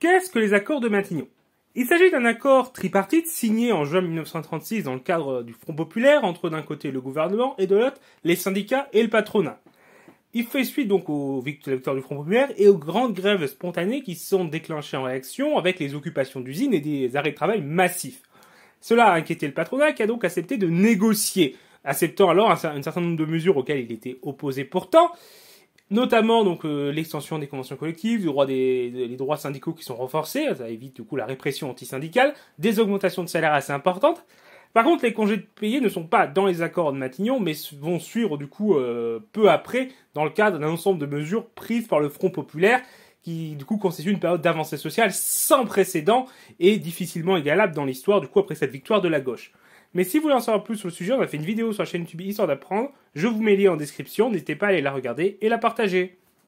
Qu'est-ce que les accords de Matignon Il s'agit d'un accord tripartite signé en juin 1936 dans le cadre du Front populaire entre d'un côté le gouvernement et de l'autre les syndicats et le patronat. Il fait suite donc aux victoires du Front populaire et aux grandes grèves spontanées qui sont déclenchées en réaction avec les occupations d'usines et des arrêts de travail massifs. Cela a inquiété le patronat qui a donc accepté de négocier, acceptant alors un certain nombre de mesures auxquelles il était opposé pourtant, notamment donc euh, l'extension des conventions collectives, des, les droits syndicaux qui sont renforcés, ça évite du coup la répression antisyndicale, des augmentations de salaire assez importantes. Par contre, les congés payés ne sont pas dans les accords de Matignon, mais vont suivre du coup euh, peu après dans le cadre d'un ensemble de mesures prises par le Front populaire qui du coup constitue une période d'avancée sociale sans précédent et difficilement égalable dans l'histoire du coup après cette victoire de la gauche. Mais si vous voulez en savoir plus sur le sujet, on a fait une vidéo sur la chaîne YouTube Histoire d'apprendre. Je vous mets le lien en description. N'hésitez pas à aller la regarder et la partager.